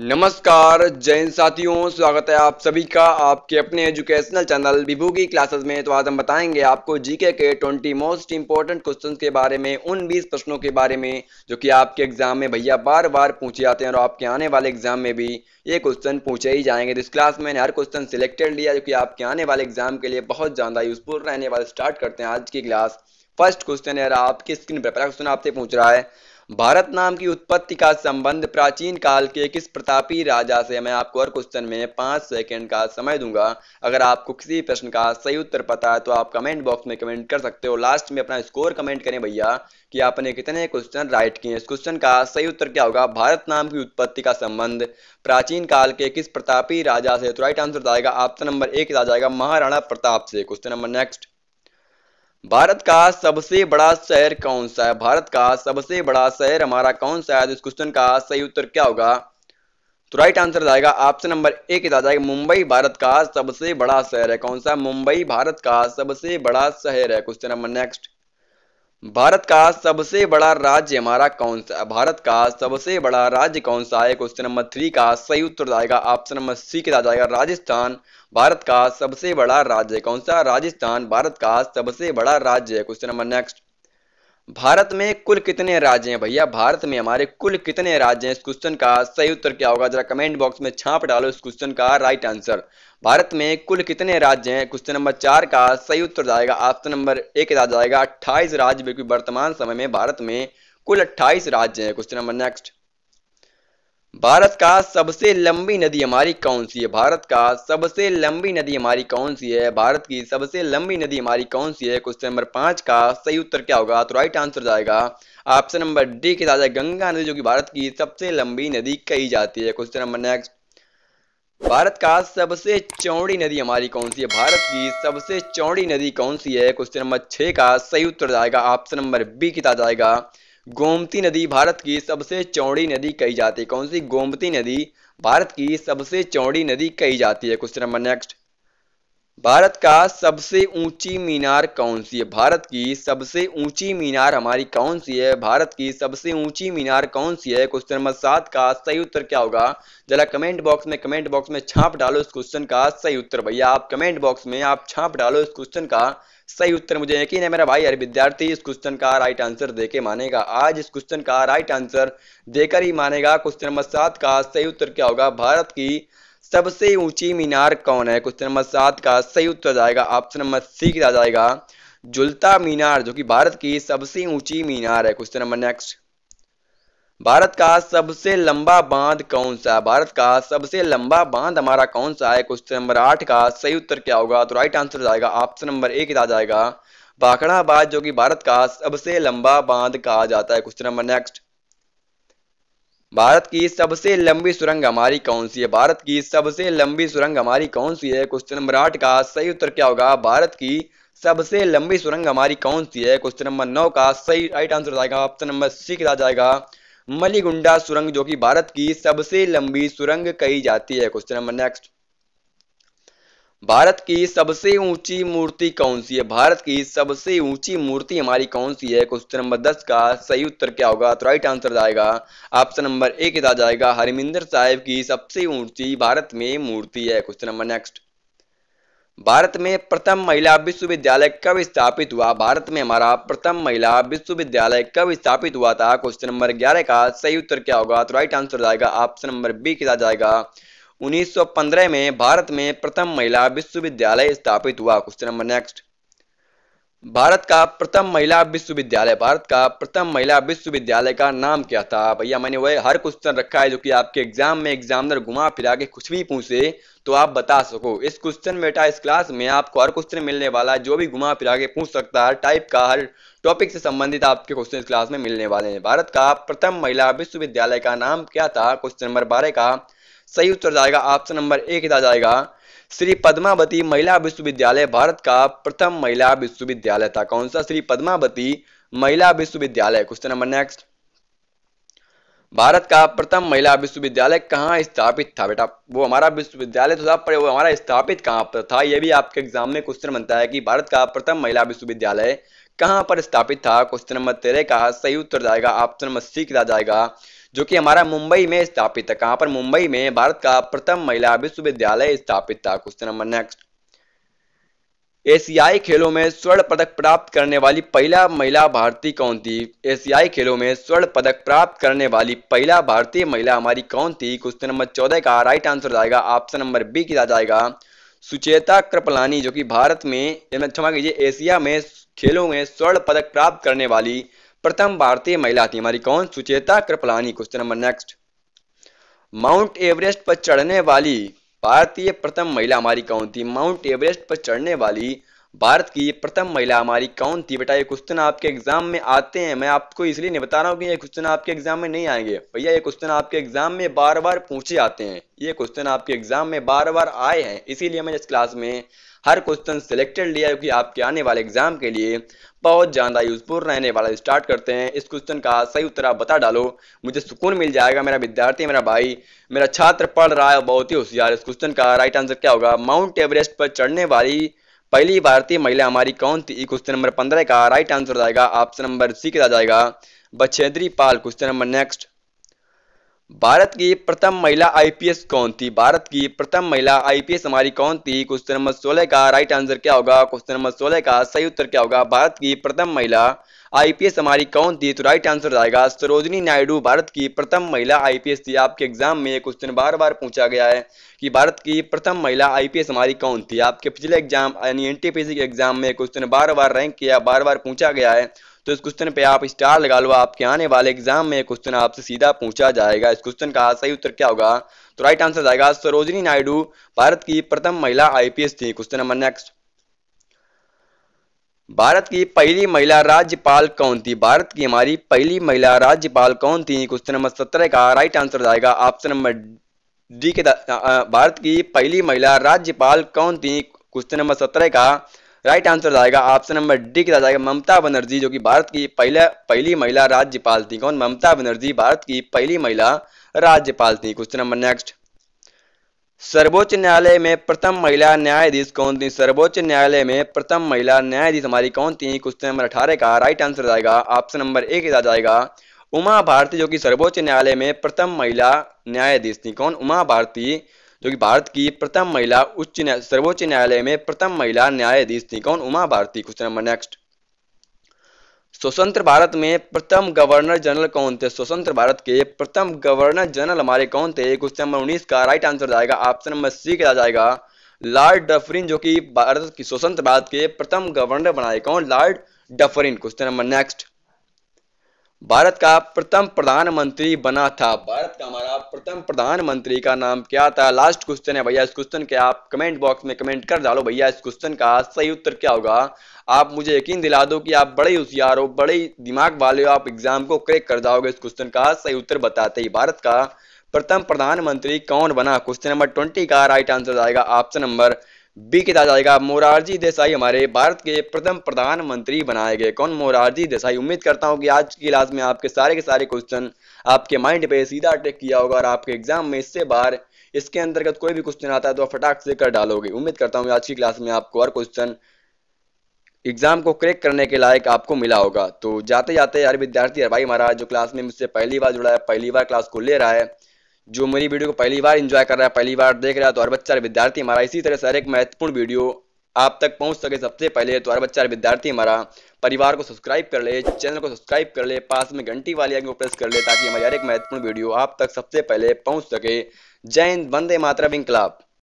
नमस्कार जैन साथियों स्वागत है आप सभी का आपके अपने एजुकेशनल चैनल विभू की क्लासेस में तो आज हम बताएंगे आपको जीके के 20 मोस्ट इंपॉर्टेंट क्वेश्चंस के बारे में उन 20 प्रश्नों के बारे में जो कि आपके एग्जाम में भैया बार बार पूछे जाते हैं और आपके आने वाले एग्जाम में भी ये क्वेश्चन पूछे ही जाएंगे तो इस क्लास में हर क्वेश्चन सिलेक्टेड लिया जो कि आपके आने वाले एग्जाम के लिए बहुत ज़्यादा यूजफुल रहने वाले स्टार्ट करते हैं आज की क्लास फर्स्ट क्वेश्चन है आपकी स्क्रीन पर पहला क्वेश्चन आपसे पूछ रहा है भारत नाम की उत्पत्ति का संबंध प्राचीन काल के किस प्रतापी राजा से मैं आपको हर क्वेश्चन में पांच सेकंड का समय दूंगा अगर आपको किसी प्रश्न का सही उत्तर पता है तो आप कमेंट बॉक्स में कमेंट कर सकते हो लास्ट में अपना स्कोर कमेंट करें भैया कि आपने कितने क्वेश्चन राइट किए इस क्वेश्चन का सही उत्तर क्या होगा भारत नाम की उत्पत्ति का संबंध प्राचीन काल के किस प्रतापी राजा से तो राइट आंसर तो आएगा ऑप्शन नंबर एक आ जाएगा महाराणा प्रताप से क्वेश्चन नंबर नेक्स्ट भारत का सबसे बड़ा शहर कौन सा है भारत का सबसे बड़ा शहर हमारा कौन सा है इस क्वेश्चन का सही उत्तर क्या होगा तो राइट आंसर जाएगा ऑप्शन नंबर एक जाएगा मुंबई भारत का सबसे बड़ा शहर है कौन सा मुंबई भारत का सबसे बड़ा शहर है क्वेश्चन नंबर नेक्स्ट भारत का सबसे बड़ा राज्य हमारा कौन सा भारत का सबसे बड़ा राज्य कौन सा है क्वेश्चन नंबर थ्री का सही उत्तर जाएगा ऑप्शन नंबर सी के जाएगा राजस्थान भारत का सबसे बड़ा राज्य कौन सा राजस्थान भारत का सबसे बड़ा राज्य है क्वेश्चन नंबर नेक्स्ट भारत में कुल कितने राज्य हैं भैया भारत में हमारे कुल कितने राज्य हैं इस क्वेश्चन का सही उत्तर क्या होगा जरा कमेंट बॉक्स में छाप डालो इस क्वेश्चन का राइट आंसर भारत में कुल कितने राज्य हैं क्वेश्चन नंबर चार का सही उत्तर जाएगा ऑप्शन नंबर एक जाएगा अट्ठाईस राज्य वर्तमान समय में भारत में कुल अट्ठाईस राज्य हैं क्वेश्चन नंबर नेक्स्ट भारत का सबसे लंबी नदी हमारी कौन सी है भारत का सबसे लंबी नदी हमारी कौन सी है भारत की सबसे लंबी नदी हमारी कौन सी है क्वेश्चन नंबर पांच का सही उत्तर क्या होगा तो राइट आंसर जाएगा ऑप्शन नंबर डी के साथ गंगा नदी जो कि भारत की सबसे लंबी नदी कही जाती है क्वेश्चन नंबर नेक्स्ट भारत का सबसे चौड़ी नदी हमारी कौन सी है भारत की सबसे चौड़ी नदी कौन सी है क्वेश्चन नंबर छह का सही उत्तर जाएगा ऑप्शन नंबर बी किता जाएगा गोमती नदी भारत की सबसे चौड़ी नदी कही जाती है कौन सी गोमती नदी भारत की सबसे चौड़ी नदी कही जाती है क्वेश्चन नंबर नेक्स्ट भारत का सबसे ऊंची मीनार कौन सी है भारत की सबसे ऊंची मीनार हमारी कौन सी है भारत की सबसे ऊंची मीनार कौन सी है क्वेश्चन नंबर सात का सही उत्तर क्या होगा जरा कमेंट बॉक्स में कमेंट बॉक्स में छाप डालो इस क्वेश्चन का सही उत्तर भैया आप कमेंट बॉक्स में आप छाप डालो इस क्वेश्चन का सही उत्तर मुझे यकीन है मेरा भाई हर विद्यार्थी इस क्वेश्चन का राइट आंसर देके मानेगा आज इस क्वेश्चन का राइट आंसर देकर ही मानेगा क्वेश्चन नंबर सात का सही उत्तर क्या होगा भारत की सबसे ऊंची मीनार कौन है क्वेश्चन नंबर सात का सही उत्तर जाएगा ऑप्शन नंबर सी किया जाएगा जुलता मीनार जो कि भारत की सबसे ऊंची मीनार है क्वेश्चन नंबर नेक्स्ट भारत का सबसे लंबा बांध कौन सा है भारत का सबसे लंबा बांध हमारा कौन सा है क्वेश्चन नंबर आठ का सही उत्तर क्या होगा तो राइट आंसर जाएगा ऑप्शन नंबर एक आ जाएगा भाखड़ाबाद जो कि भारत का सबसे लंबा बांध कहा जाता है क्वेश्चन नंबर नेक्स्ट भारत की सबसे लंबी सुरंग हमारी कौन सी है भारत की सबसे लंबी सुरंग हमारी कौन सी है क्वेश्चन नंबर आठ का सही उत्तर क्या होगा भारत की सबसे लंबी सुरंग हमारी कौन सी है क्वेश्चन नंबर नौ का सही राइट आंसर जाएगा ऑप्शन नंबर सी किया जाएगा मलिगुंडा सुरंग जो कि भारत की सबसे लंबी सुरंग कही जाती है क्वेश्चन नंबर नेक्स्ट भारत की सबसे ऊंची मूर्ति कौन सी है भारत की सबसे ऊंची मूर्ति हमारी कौन सी है क्वेश्चन नंबर दस का सही उत्तर क्या होगा तो राइट आंसर जाएगा ऑप्शन नंबर ए के जाएगा हरिमिंदर साहिब की सबसे ऊंची भारत में मूर्ति है क्वेश्चन नंबर नेक्स्ट भारत में प्रथम महिला विश्वविद्यालय कब स्थापित हुआ भारत में हमारा प्रथम महिला विश्वविद्यालय कब स्थापित हुआ था क्वेश्चन नंबर ग्यारह का सही उत्तर क्या होगा तो राइट आंसर जाएगा ऑप्शन नंबर बी के जाएगा 1915 में भारत में प्रथम महिला विश्वविद्यालय स्थापित हुआ क्वेश्चन नंबर नेक्स्ट भारत का प्रथम महिला विश्वविद्यालय भारत का प्रथम महिला विश्वविद्यालय का नाम क्या था भैया मैंने वह हर क्वेश्चन रखा है जो कि आपके एग्जाम में एग्जामिनर घुमा फिरा के कुछ भी पूछे तो आप बता सको इस क्वेश्चन में बेटा इस क्लास में आपको हर क्वेश्चन मिलने वाला जो भी घुमा फिरा के पूछ सकता है टाइप का हर टॉपिक से संबंधित आपके क्वेश्चन इस क्लास में मिलने वाले हैं भारत का प्रथम महिला विश्वविद्यालय का नाम क्या था क्वेश्चन नंबर बारह का सही उत्तर जाएगा ऑप्शन नंबर ए किया जाएगा श्री पद्मावती महिला विश्वविद्यालय भारत का प्रथम महिला विश्वविद्यालय था कौन सा श्री पद्मावती महिला विश्वविद्यालय क्वेश्चन नंबर नेक्स्ट भारत का प्रथम महिला विश्वविद्यालय कहाँ स्थापित था बेटा वो हमारा विश्वविद्यालय तो था पर वो हमारा स्थापित कहाँ पर था ये भी आपके एग्जाम में क्वेश्चन बनता है कि भारत का प्रथम महिला विश्वविद्यालय कहाँ पर स्थापित था क्वेश्चन नंबर तेरह का सही उत्तर जाएगा ऑप्शन नंबर सी किया जाएगा जो कि हमारा मुंबई में स्थापित है कहां पर मुंबई में भारत का प्रथम महिला विश्वविद्यालय स्थापित था क्वेश्चन नंबर नेक्स्ट एशियाई खेलों में स्वर्ण पदक प्राप्त करने वाली पहला महिला भारतीय कौन थी एशियाई खेलों में स्वर्ण पदक प्राप्त करने वाली पहला भारतीय महिला हमारी कौन थी क्वेश्चन नंबर चौदह का राइट आंसर जाएगा ऑप्शन नंबर बी किया जाएगा सुचेता कृपलानी जो कि भारत में क्षमा कीजिए एशिया में खेलों में स्वर्ण पदक प्राप्त करने वाली प्रथम भारतीय महिला थी हमारी कौन Sucheta Kripalani question number next Mount Everest पर चढ़ने वाली भारतीय प्रथम महिला हमारी कौन थी माउंट एवरेस्ट पर चढ़ने वाली भारत की प्रथम महिला हमारी कौन थी बेटा ये क्वेश्चन आपके एग्जाम में आते हैं मैं आपको इसलिए नहीं बता रहा हूँ कि ये क्वेश्चन आपके एग्जाम में नहीं आएंगे भैया ये क्वेश्चन आपके एग्जाम में बार बार पूछे आते हैं ये क्वेश्चन आपके एग्जाम में बार बार आए हैं इसीलिए मैं इस क्लास में हर क्वेश्चन सिलेक्टेड लिया क्योंकि आपके आने वाले एग्जाम के लिए बहुत ज़्यादा यूजफुल रहने वाला स्टार्ट करते हैं इस क्वेश्चन का सही उत्तर आप बता डालो मुझे सुकून मिल जाएगा मेरा विद्यार्थी मेरा भाई मेरा छात्र पढ़ रहा है बहुत ही होशियार इस क्वेश्चन का राइट आंसर क्या होगा माउंट एवरेस्ट पर चढ़ने वाली पहली भारतीय महिला हमारी कौन थी क्वेश्चन e नंबर पंद्रह का राइट आंसर हो जाएगा ऑप्शन नंबर सी के जाएगा Bachendri Pal question number next Bharat की प्रथम महिला आईपीएस कौन थी भारत की प्रथम महिला आईपीएस हमारी कौन थी क्वेश्चन नंबर सोलह का राइट आंसर क्या होगा क्वेश्चन नंबर सोलह का सही उत्तर क्या होगा भारत की प्रथम महिला आईपीएस हमारी कौन थी तो राइट आंसर आएगा सरोजनी नायडू भारत की प्रथम महिला आईपीएस थी आपके एग्जाम में क्वेश्चन बार बार पूछा गया है कि भारत की प्रथम महिला आईपीएस हमारी कौन थी आपके पिछले एग्जाम यानी एन के एग्जाम में क्वेश्चन बार बार रैंक किया बार बार पूछा गया है तो इस क्वेश्चन पे आप स्टार लगा लो आपके आने वाले एग्जाम में क्वेश्चन आपसे सीधा पूछा जाएगा इस क्वेश्चन का सही उत्तर क्या होगा तो राइट आंसर जाएगा सरोजनी नायडू भारत की प्रथम महिला आईपीएस थी क्वेश्चन नंबर नेक्स्ट भारत की पहली महिला राज्यपाल कौन थी भारत की हमारी पहली महिला राज्यपाल कौन थी क्वेश्चन नंबर सत्रह का राइट आंसर जाएगा ऑप्शन नंबर डी के भारत की पहली महिला राज्यपाल कौन थी क्वेश्चन नंबर सत्रह का राइट आंसर आएगा ऑप्शन नंबर डी किया जाएगा ममता बनर्जी जो कि भारत की पहला पहली महिला राज्यपाल थी कौन ममता बनर्जी भारत की पहली महिला राज्यपाल थी क्वेश्चन नंबर नेक्स्ट सर्वोच्च न्यायालय में प्रथम महिला न्यायाधीश कौन थी सर्वोच्च न्यायालय में प्रथम महिला न्यायाधीश हमारी कौन थी क्वेश्चन नंबर अठारह का राइट आंसर जाएगा ऑप्शन नंबर ए किया जाएगा उमा भारती जो कि सर्वोच्च न्यायालय में प्रथम महिला न्यायाधीश थी कौन उमा भारती जो कि भारत की प्रथम महिला उच्च सर्वोच्च न्यायालय में प्रथम महिला न्यायाधीश थी कौन Uma Bharati question number next स्वतंत्र भारत में प्रथम गवर्नर जनरल कौन थे स्वतंत्र भारत के प्रथम गवर्नर जनरल हमारे कौन थे क्वेश्चन नंबर उन्नीस का राइट आंसर जाएगा ऑप्शन नंबर सी का जाएगा लॉर्ड डफरिन जो कि भारत की स्वतंत्र भारत के प्रथम गवर्नर बनाए कौन Lord Dufferin question number next Bharat का प्रथम प्रधानमंत्री बना था भारत का हमारा प्रथम प्रधानमंत्री का नाम क्या था लास्ट क्वेश्चन है भैया इस क्वेश्चन के आप कमेंट बॉक्स में कमेंट कर डालो भैया इस क्वेश्चन का सही उत्तर क्या होगा आप मुझे यकीन दिला दो कि आप बड़े होशियार हो बड़े दिमाग वाले हो आप एग्जाम को क्रेक कर जाओगे इस क्वेश्चन का सही उत्तर बताते ही भारत का प्रथम प्रधानमंत्री कौन बना क्वेश्चन नंबर ट्वेंटी का राइट आंसर आएगा ऑप्शन नंबर बी किता जाएगा मोरारजी देसाई हमारे भारत के प्रथम प्रधानमंत्री बनाए गए कौन मोरारजी देसाई उम्मीद करता हूँ कि आज की क्लास में आपके सारे के सारे क्वेश्चन आपके माइंड पे सीधा अटैक किया होगा और आपके एग्जाम में इससे बाहर इसके अंतर्गत कोई भी क्वेश्चन आता है तो आप फटाक से कर डालोगे उम्मीद करता हूँ आज की क्लास में आपको हर क्वेश्चन एग्जाम को क्रेक करने के लायक आपको मिला होगा तो जाते जाते यार विद्यार्थी हर भाई महाराज जो क्लास में मुझसे पहली बार जुड़ा है पहली बार क्लास को ले रहा है जो मेरी वीडियो को पहली बार इंजॉय कर रहा है पहली बार देख रहा है तो हर बच्चा विद्यार्थी हमारा इसी तरह से हर एक महत्वपूर्ण वीडियो आप तक पहुंच सके सबसे पहले तो हर बच्चा विद्यार्थी हमारा परिवार को सब्सक्राइब कर ले चैनल को सब्सक्राइब कर ले पास में घंटी वाली आइकन को प्रेस कर ले ताकि हमारी हर एक महत्वपूर्ण वीडियो आप तक सबसे पहले पहुंच सके जय हिंद वंदे मातरम इंकलाब